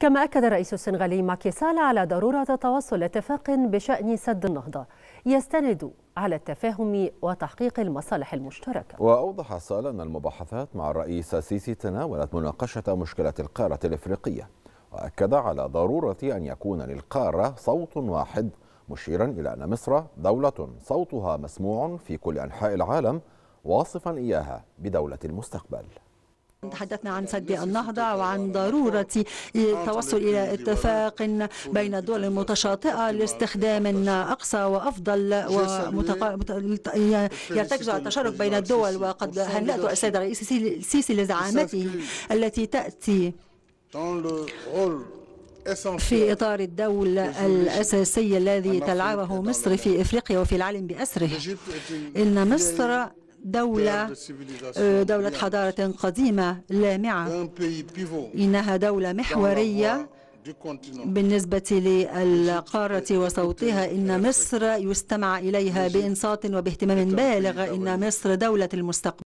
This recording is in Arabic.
كما أكد الرئيس السنغالي ماكي سال على ضرورة توصل اتفاق بشأن سد النهضة يستند على التفاهم وتحقيق المصالح المشتركة وأوضح سال أن المباحثات مع الرئيس السيسي تناولت مناقشة مشكلة القارة الإفريقية وأكد على ضرورة أن يكون للقارة صوت واحد مشيرا إلى أن مصر دولة صوتها مسموع في كل أنحاء العالم واصفا إياها بدولة المستقبل تحدثنا عن سد النهضة وعن ضرورة التوصل إلى اتفاق بين الدول المتشاطئة لاستخدام أقصى وأفضل ومتق... يرتكز التشارك بين الدول وقد هنأت السيد الرئيس السيسي لزعامته التي تأتي في إطار الدول الأساسي الذي تلعبه مصر في إفريقيا وفي العالم بأسره إن مصر دولة آه، دولة حضارة قديمة لامعة إنها دولة محورية بالنسبة للقارة وصوتها إن مصر يستمع إليها بإنصات وباهتمام بالغ إن مصر دولة المستقبل